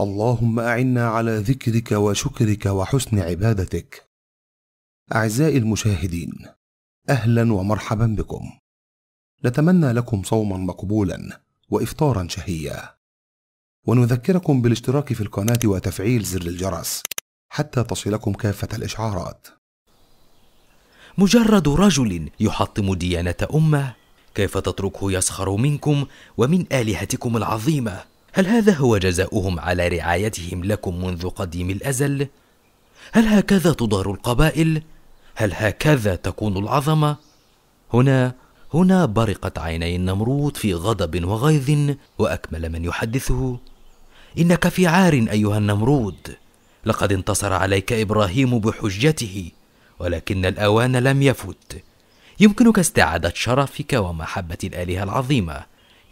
اللهم اعنا على ذكرك وشكرك وحسن عبادتك اعزائي المشاهدين اهلا ومرحبا بكم نتمنى لكم صوما مقبولا وافطارا شهيا ونذكركم بالاشتراك في القناه وتفعيل زر الجرس حتى تصلكم كافه الاشعارات مجرد رجل يحطم ديانه امه كيف تتركه يسخر منكم ومن الهتكم العظيمه هل هذا هو جزاؤهم على رعايتهم لكم منذ قديم الازل هل هكذا تدار القبائل هل هكذا تكون العظمه هنا هنا برقت عيني النمرود في غضب وغيظ واكمل من يحدثه انك في عار ايها النمرود لقد انتصر عليك ابراهيم بحجته ولكن الاوان لم يفت يمكنك استعاده شرفك ومحبه الالهه العظيمه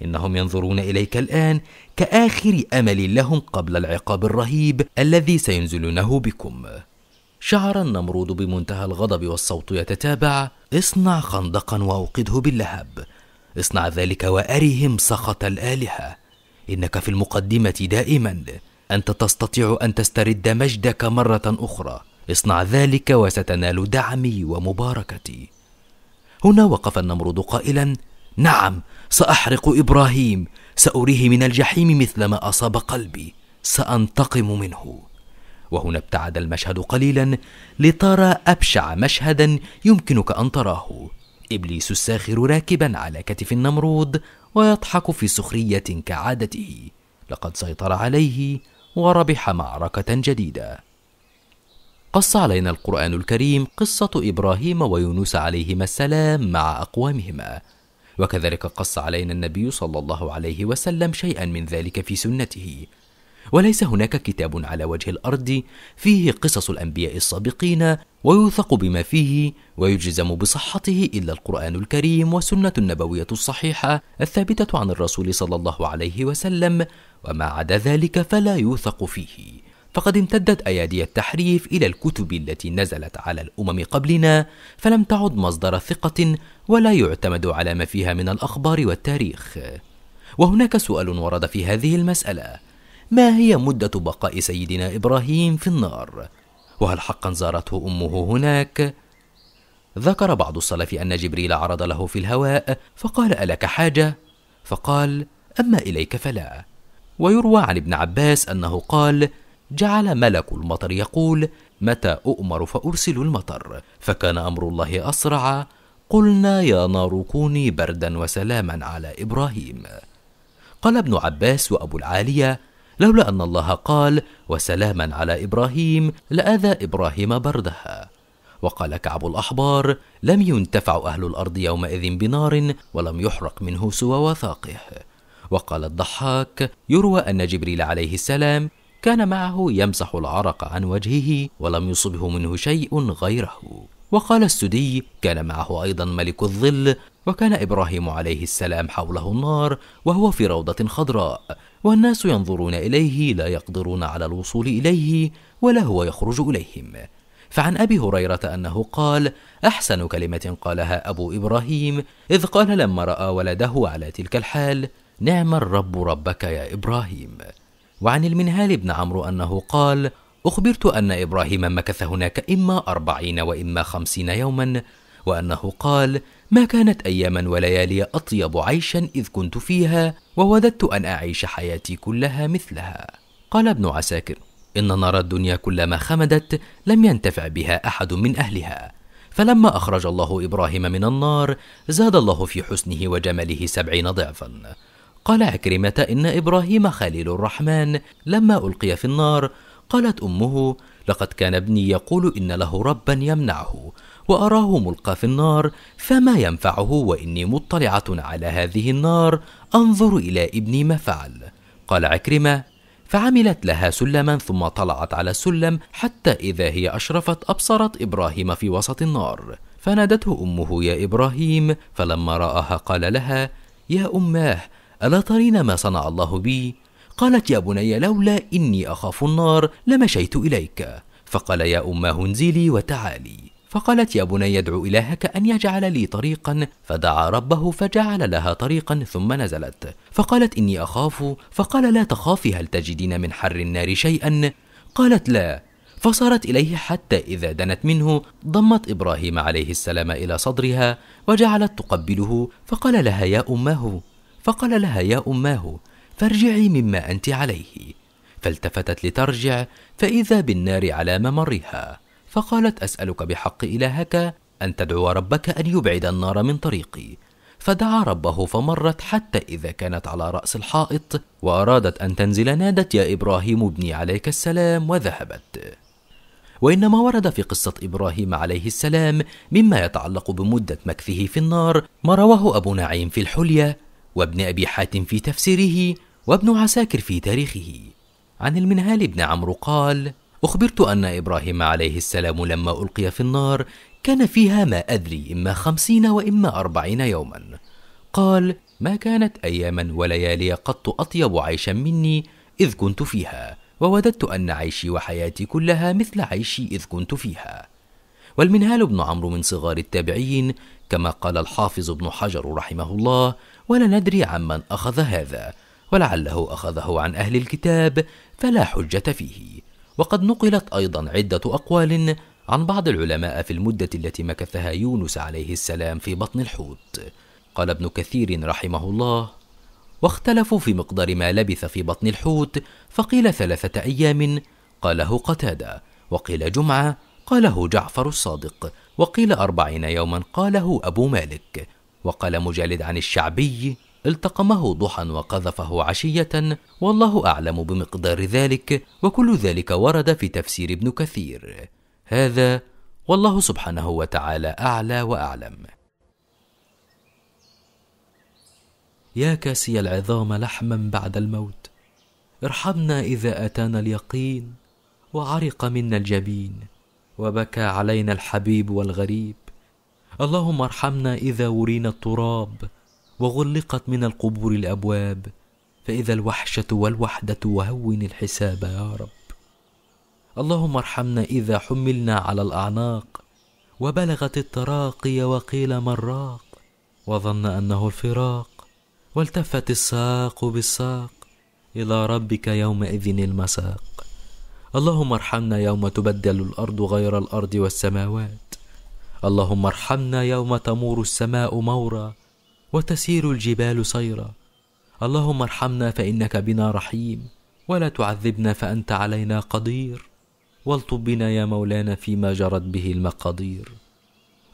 انهم ينظرون اليك الان كاخر امل لهم قبل العقاب الرهيب الذي سينزلونه بكم شعر النمرود بمنتهى الغضب والصوت يتتابع اصنع خندقا واوقده باللهب اصنع ذلك وارهم سخط الالهه انك في المقدمه دائما انت تستطيع ان تسترد مجدك مره اخرى اصنع ذلك وستنال دعمي ومباركتي هنا وقف النمرود قائلا نعم ساحرق ابراهيم ساريه من الجحيم مثل ما اصاب قلبي سانتقم منه وهنا ابتعد المشهد قليلا لترى ابشع مشهدا يمكنك ان تراه ابليس الساخر راكبا على كتف النمرود ويضحك في سخريه كعادته لقد سيطر عليه وربح معركه جديده قص علينا القران الكريم قصه ابراهيم ويونس عليهما السلام مع اقوامهما وكذلك قص علينا النبي صلى الله عليه وسلم شيئا من ذلك في سنته وليس هناك كتاب على وجه الارض فيه قصص الانبياء السابقين ويوثق بما فيه ويجزم بصحته الا القران الكريم والسنه النبويه الصحيحه الثابته عن الرسول صلى الله عليه وسلم وما عدا ذلك فلا يوثق فيه فقد امتدت أيادي التحريف إلى الكتب التي نزلت على الأمم قبلنا فلم تعد مصدر ثقة ولا يعتمد على ما فيها من الأخبار والتاريخ وهناك سؤال ورد في هذه المسألة ما هي مدة بقاء سيدنا إبراهيم في النار؟ وهل حقا زارته أمه هناك؟ ذكر بعض السلف أن جبريل عرض له في الهواء فقال ألك حاجة؟ فقال أما إليك فلا ويروى عن ابن عباس أنه قال جعل ملك المطر يقول متى أؤمر فأرسل المطر فكان أمر الله أسرع قلنا يا نار كوني بردا وسلاما على إبراهيم قال ابن عباس وأبو العالية لولا أن الله قال وسلاما على إبراهيم لأذى إبراهيم بردها وقال كعب الأحبار لم ينتفع أهل الأرض يومئذ بنار ولم يحرق منه سوى وثاقه وقال الضحاك يروى أن جبريل عليه السلام كان معه يمسح العرق عن وجهه ولم يصبه منه شيء غيره وقال السدي كان معه أيضا ملك الظل وكان إبراهيم عليه السلام حوله النار وهو في روضة خضراء والناس ينظرون إليه لا يقدرون على الوصول إليه ولا هو يخرج إليهم فعن أبي هريرة أنه قال أحسن كلمة قالها أبو إبراهيم إذ قال لما رأى ولده على تلك الحال نعم الرب ربك يا إبراهيم وعن المنهال بن عمرو أنه قال أخبرت أن إبراهيم مكث هناك إما أربعين وإما خمسين يوما وأنه قال ما كانت أياما وليالي أطيب عيشا إذ كنت فيها ووددت أن أعيش حياتي كلها مثلها قال ابن عساكر إن نار الدنيا كلما خمدت لم ينتفع بها أحد من أهلها فلما أخرج الله إبراهيم من النار زاد الله في حسنه وجماله سبعين ضعفا قال عكرمة إن إبراهيم خليل الرحمن لما ألقي في النار قالت أمه لقد كان ابني يقول إن له ربا يمنعه وأراه ملقى في النار فما ينفعه وإني مطلعة على هذه النار أنظر إلى ابني ما فعل قال عكرمة فعملت لها سلما ثم طلعت على السلم حتى إذا هي أشرفت أبصرت إبراهيم في وسط النار فنادته أمه يا إبراهيم فلما رآها قال لها يا أماه الا ترين ما صنع الله بي قالت يا بني لولا اني اخاف النار لمشيت اليك فقال يا اماه انزلي وتعالي فقالت يا بني ادع الهك ان يجعل لي طريقا فدعا ربه فجعل لها طريقا ثم نزلت فقالت اني اخاف فقال لا تخافي هل تجدين من حر النار شيئا قالت لا فصارت اليه حتى اذا دنت منه ضمت ابراهيم عليه السلام الى صدرها وجعلت تقبله فقال لها يا اماه فقال لها يا اماه فارجعي مما انت عليه فالتفتت لترجع فاذا بالنار على ممرها فقالت اسالك بحق الهك ان تدعو ربك ان يبعد النار من طريقي فدعا ربه فمرت حتى اذا كانت على راس الحائط وارادت ان تنزل نادت يا ابراهيم ابني عليك السلام وذهبت وانما ورد في قصه ابراهيم عليه السلام مما يتعلق بمده مكثه في النار ما رواه ابو نعيم في الحليه وابن أبي حاتم في تفسيره وابن عساكر في تاريخه عن المنهال بن عمرو قال أخبرت أن إبراهيم عليه السلام لما ألقي في النار كان فيها ما أدري إما خمسين وإما أربعين يوما قال ما كانت أياما وليالي قط أطيب عيشا مني إذ كنت فيها ووددت أن عيشي وحياتي كلها مثل عيشي إذ كنت فيها والمنهال بن عمرو من صغار التابعين كما قال الحافظ ابن حجر رحمه الله ولا ندري عمن أخذ هذا ولعله أخذه عن أهل الكتاب فلا حجة فيه وقد نقلت أيضا عدة أقوال عن بعض العلماء في المدة التي مكثها يونس عليه السلام في بطن الحوت قال ابن كثير رحمه الله واختلفوا في مقدار ما لبث في بطن الحوت فقيل ثلاثة أيام قاله قتادة وقيل جمعة قاله جعفر الصادق وقيل أربعين يوما قاله أبو مالك وقال مجالد عن الشعبي التقمه ضحى وقذفه عشية والله أعلم بمقدار ذلك وكل ذلك ورد في تفسير ابن كثير هذا والله سبحانه وتعالى أعلى وأعلم يا كاسي العظام لحما بعد الموت ارحمنا إذا أتانا اليقين وعرق منا الجبين وبكى علينا الحبيب والغريب اللهم ارحمنا إذا ورينا التراب وغلقت من القبور الأبواب فإذا الوحشة والوحدة وهون الحساب يا رب اللهم ارحمنا إذا حملنا على الأعناق وبلغت التراقي وقيل من راق وظن أنه الفراق والتفت الساق بالساق إلى ربك يومئذ المساق اللهم ارحمنا يوم تبدل الارض غير الارض والسماوات اللهم ارحمنا يوم تمور السماء مورا وتسير الجبال سيرا اللهم ارحمنا فانك بنا رحيم ولا تعذبنا فانت علينا قدير والطب بنا يا مولانا فيما جرت به المقادير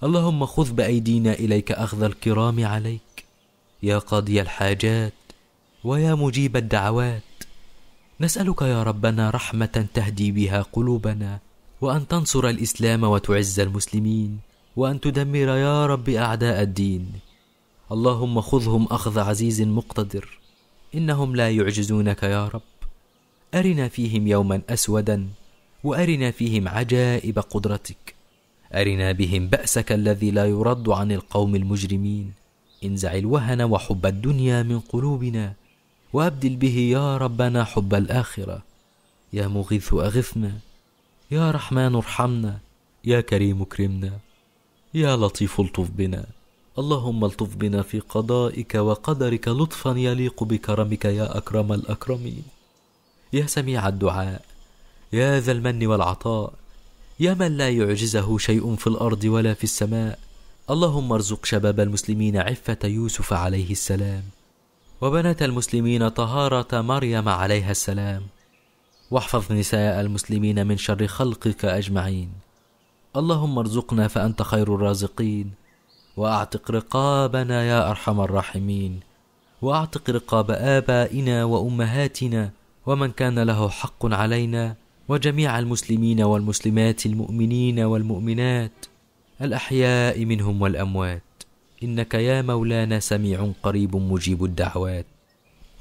اللهم خذ بايدينا اليك اخذ الكرام عليك يا قاضي الحاجات ويا مجيب الدعوات نسألك يا ربنا رحمة تهدي بها قلوبنا وأن تنصر الإسلام وتعز المسلمين وأن تدمر يا رب أعداء الدين اللهم خذهم أخذ عزيز مقتدر إنهم لا يعجزونك يا رب أرنا فيهم يوما أسودا وأرنا فيهم عجائب قدرتك أرنا بهم بأسك الذي لا يرد عن القوم المجرمين انزع الوهن وحب الدنيا من قلوبنا وأبدل به يا ربنا حب الآخرة يا مغيث أغثنا يا رحمن ارحمنا يا كريم اكرمنا يا لطيف الطف بنا اللهم الطف بنا في قضائك وقدرك لطفا يليق بكرمك يا أكرم الأكرمين يا سميع الدعاء يا ذا المن والعطاء يا من لا يعجزه شيء في الأرض ولا في السماء اللهم ارزق شباب المسلمين عفة يوسف عليه السلام وبنات المسلمين طهارة مريم عليها السلام واحفظ نساء المسلمين من شر خلقك أجمعين اللهم ارزقنا فأنت خير الرازقين وأعتق رقابنا يا أرحم الراحمين وأعتق رقاب آبائنا وأمهاتنا ومن كان له حق علينا وجميع المسلمين والمسلمات المؤمنين والمؤمنات الأحياء منهم والأموات إنك يا مولانا سميع قريب مجيب الدعوات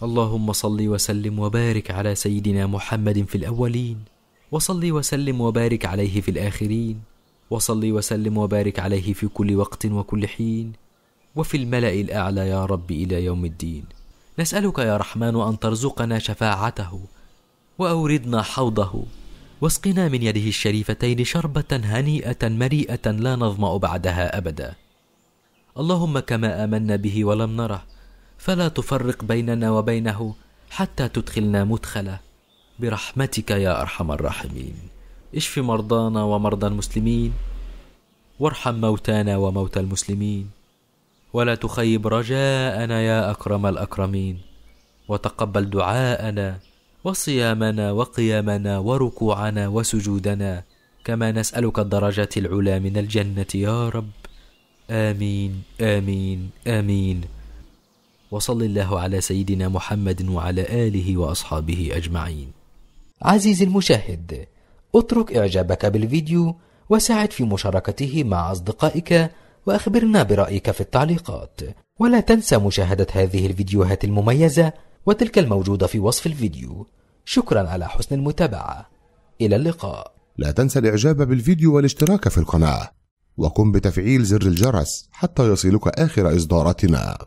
اللهم صل وسلم وبارك على سيدنا محمد في الأولين وصل وسلم وبارك عليه في الآخرين وصل وسلم وبارك عليه في كل وقت وكل حين وفي الملأ الأعلى يا رب إلى يوم الدين نسألك يا رحمن أن ترزقنا شفاعته وأوردنا حوضه واسقنا من يده الشريفتين شربة هنيئة مريئة لا نظمأ بعدها أبداً اللهم كما امنا به ولم نره فلا تفرق بيننا وبينه حتى تدخلنا مدخله برحمتك يا ارحم الراحمين اشف مرضانا ومرضى المسلمين وارحم موتانا وموتى المسلمين ولا تخيب رجاءنا يا اكرم الاكرمين وتقبل دعاءنا وصيامنا وقيامنا وركوعنا وسجودنا كما نسالك الدرجات العلى من الجنه يا رب آمين آمين آمين وصل الله على سيدنا محمد وعلى آله وأصحابه أجمعين عزيزي المشاهد اترك إعجابك بالفيديو وساعد في مشاركته مع أصدقائك وأخبرنا برأيك في التعليقات ولا تنسى مشاهدة هذه الفيديوهات المميزة وتلك الموجودة في وصف الفيديو شكرا على حسن المتابعة إلى اللقاء لا تنسى الإعجاب بالفيديو والاشتراك في القناة وقم بتفعيل زر الجرس حتى يصلك آخر إصداراتنا